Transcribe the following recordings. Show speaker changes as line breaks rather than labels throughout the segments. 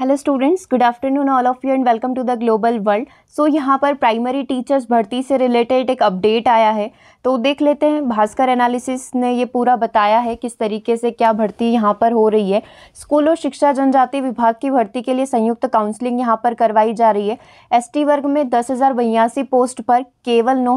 hello students good afternoon all of you and welcome to the global world so यहाँ पर primary teachers भर्ती से related एक update आया है तो देख लेते हैं भास्कर एनालिसिस ने ये पूरा बताया है किस तरीके से क्या भर्ती यहाँ पर हो रही है स्कूल और शिक्षा जनजाति विभाग की भर्ती के लिए संयुक्त काउंसलिंग यहाँ पर करवाई जा रही है एस वर्ग में दस पोस्ट पर केवल नौ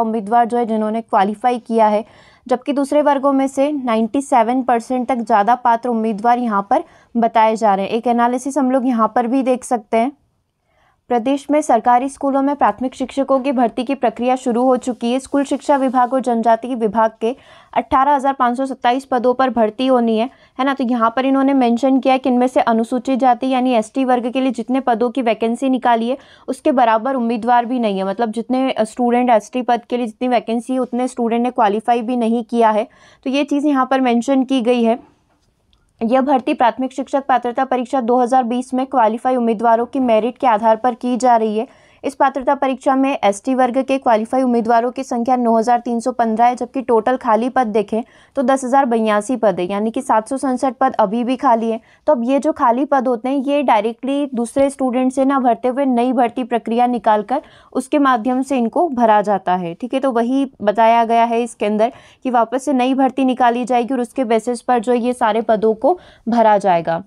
उम्मीदवार जो है जिन्होंने क्वालिफाई किया है जबकि दूसरे वर्गों में से 97 परसेंट तक ज़्यादा पात्र उम्मीदवार यहाँ पर बताए जा रहे हैं एक एनालिसिस हम लोग यहाँ पर भी देख सकते हैं प्रदेश में सरकारी स्कूलों में प्राथमिक शिक्षकों की भर्ती की प्रक्रिया शुरू हो चुकी है स्कूल शिक्षा विभाग और जनजाति विभाग के 18,527 पदों पर भर्ती होनी है है ना तो यहाँ पर इन्होंने मेंशन किया है कि इनमें से अनुसूचित जाति यानी एसटी वर्ग के लिए जितने पदों की वैकेंसी निकाली है उसके बराबर उम्मीदवार भी नहीं है मतलब जितने स्टूडेंट एस पद के लिए जितनी वैकेंसी है उतने स्टूडेंट ने क्वालिफाई भी नहीं किया है तो ये चीज़ यहाँ पर मैंशन की गई है यह भर्ती प्राथमिक शिक्षक पात्रता परीक्षा 2020 में क्वालिफाई उम्मीदवारों की मेरिट के आधार पर की जा रही है इस पात्रता परीक्षा में एसटी वर्ग के क्वालिफाई उम्मीदवारों की संख्या 9,315 है जबकि टोटल खाली पद देखें तो दस पद है यानी कि सात पद अभी भी खाली है तो अब ये जो खाली पद होते हैं ये डायरेक्टली दूसरे स्टूडेंट से ना भरते हुए नई भर्ती प्रक्रिया निकाल कर उसके माध्यम से इनको भरा जाता है ठीक है तो वही बताया गया है इसके अंदर कि वापस से नई भर्ती निकाली जाएगी और उसके बेसिस पर जो ये सारे पदों को भरा जाएगा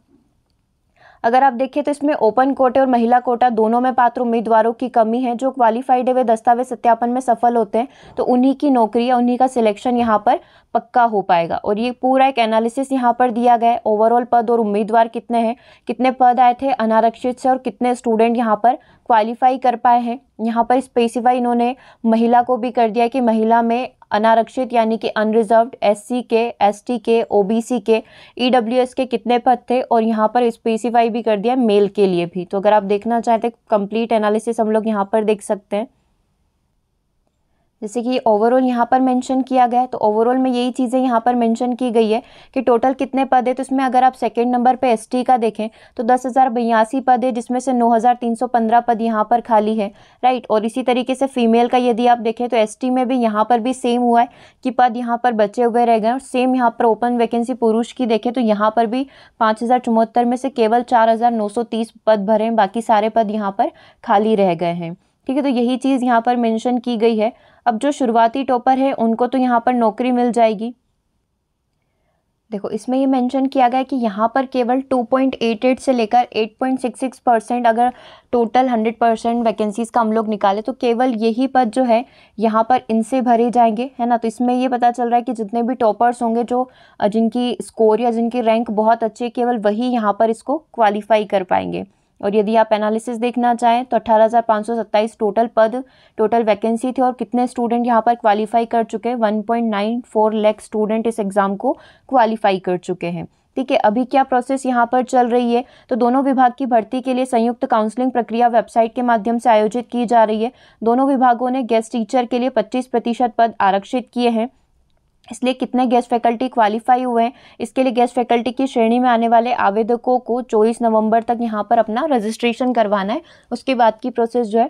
अगर आप देखें तो इसमें ओपन कोटे और महिला कोटा दोनों में पात्र उम्मीदवारों की कमी है जो क्वालिफाइड है वे दस्तावेज सत्यापन में सफल होते हैं तो उन्हीं की नौकरी या उन्हीं का सिलेक्शन यहाँ पर पक्का हो पाएगा और ये पूरा एक एनालिसिस यहाँ पर दिया गया है ओवरऑल पद और उम्मीदवार कितने हैं कितने पद आए थे अनारक्षित से और कितने स्टूडेंट यहाँ पर क्वालिफाई कर पाए हैं यहाँ पर स्पेसिफाई इन्होंने महिला को भी कर दिया कि महिला में अनारक्षित यानी कि अनरिजर्व एस सी के एस टी के ओ बी सी के ई डब्ल्यू एस के कितने पद थे और यहाँ पर स्पेसिफाई भी कर दिया मेल के लिए भी तो अगर आप देखना चाहते कंप्लीट एनालिसिस हम लोग यहाँ पर देख सकते हैं जैसे कि ओवरऑल यहाँ पर मेंशन किया गया है तो ओवरऑल में यही चीज़ें यहाँ पर मेंशन की गई है कि टोटल कितने पद है तो इसमें अगर आप सेकंड नंबर पे एसटी का देखें तो दस हज़ार बयासी पद है जिसमें से नौ हज़ार तीन सौ पंद्रह पद यहाँ पर खाली है राइट और इसी तरीके से फीमेल का यदि आप देखें तो एस में भी यहाँ पर भी सेम हुआ है कि पद यहाँ पर बचे हुए रह गए और सेम यहाँ पर ओपन वैकेंसी पुरुष की देखें तो यहाँ पर भी पाँच हज़ार चौहत्तर में से केवल चार हज़ार नौ सौ तीस पद भरे हैं बाकी सारे पद यहाँ पर खाली रह गए हैं ठीक है तो यही चीज़ यहाँ पर मेंशन की गई है अब जो शुरुआती टॉपर है उनको तो यहाँ पर नौकरी मिल जाएगी देखो इसमें ये मेंशन किया गया कि यहाँ पर केवल 2.88 से लेकर 8.66 परसेंट अगर टोटल 100 परसेंट वैकेंसीज़ का हम लोग निकाले तो केवल यही पद जो है यहाँ पर इनसे भरे जाएंगे है ना तो इसमें ये पता चल रहा है कि जितने भी टॉपर्स होंगे जो जिनकी स्कोर या जिनकी रैंक बहुत अच्छी है केवल वही यहाँ पर इसको क्वालिफाई कर पाएंगे और यदि आप एनालिसिस देखना चाहें तो अट्ठारह टोटल पद टोटल वैकेंसी थे और कितने स्टूडेंट यहाँ पर क्वालिफाई कर चुके हैं 1.94 लाख स्टूडेंट इस एग्ज़ाम को क्वालिफाई कर चुके हैं ठीक है अभी क्या प्रोसेस यहाँ पर चल रही है तो दोनों विभाग की भर्ती के लिए संयुक्त काउंसलिंग प्रक्रिया वेबसाइट के माध्यम से आयोजित की जा रही है दोनों विभागों ने गेस्ट टीचर के लिए पच्चीस प्रतिशत पद आरक्षित किए हैं इसलिए कितने गेस्ट फैकल्टी क्वालिफाई हुए हैं इसके लिए गेस्ट फैकल्टी की श्रेणी में आने वाले आवेदकों को चौबीस नवंबर तक यहाँ पर अपना रजिस्ट्रेशन करवाना है उसके बाद की प्रोसेस जो है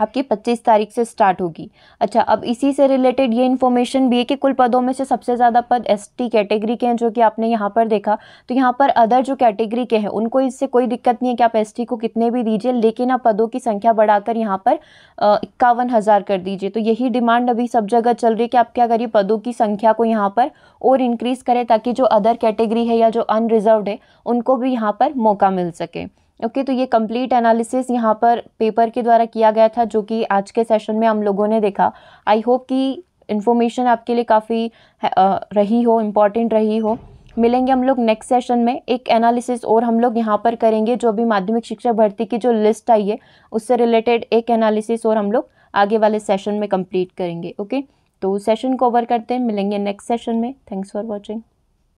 आपकी 25 तारीख से स्टार्ट होगी अच्छा अब इसी से रिलेटेड ये इन्फॉर्मेशन भी है कि कुल पदों में से सबसे ज़्यादा पद एसटी कैटेगरी के हैं जो कि आपने यहाँ पर देखा तो यहाँ पर अदर जो कैटेगरी के हैं उनको इससे कोई दिक्कत नहीं है कि आप एसटी को कितने भी दीजिए लेकिन आप पदों की संख्या बढ़ाकर यहाँ पर इक्यावन हज़ार कर दीजिए तो यही डिमांड अभी सब जगह चल रही है कि आप क्या करिए पदों की संख्या को यहाँ पर और इंक्रीज़ करें ताकि जो अदर कैटेगरी है या जो अनरिजर्व है उनको भी यहाँ पर मौका मिल सके ओके तो ये कंप्लीट एनालिसिस यहाँ पर पेपर के द्वारा किया गया था जो कि आज के सेशन में हम लोगों ने देखा आई होप कि इन्फॉर्मेशन आपके लिए काफ़ी रही हो इम्पॉर्टेंट रही हो मिलेंगे हम लोग नेक्स्ट सेशन में एक एनालिसिस और हम लोग यहाँ पर करेंगे जो अभी माध्यमिक शिक्षा भर्ती की जो लिस्ट आई है उससे रिलेटेड एक एनालिसिस और हम लोग आगे वाले सेशन में कंप्लीट करेंगे ओके तो सेशन को ओवर करते हैं मिलेंगे नेक्स्ट सेशन में थैंक्स फॉर वॉचिंग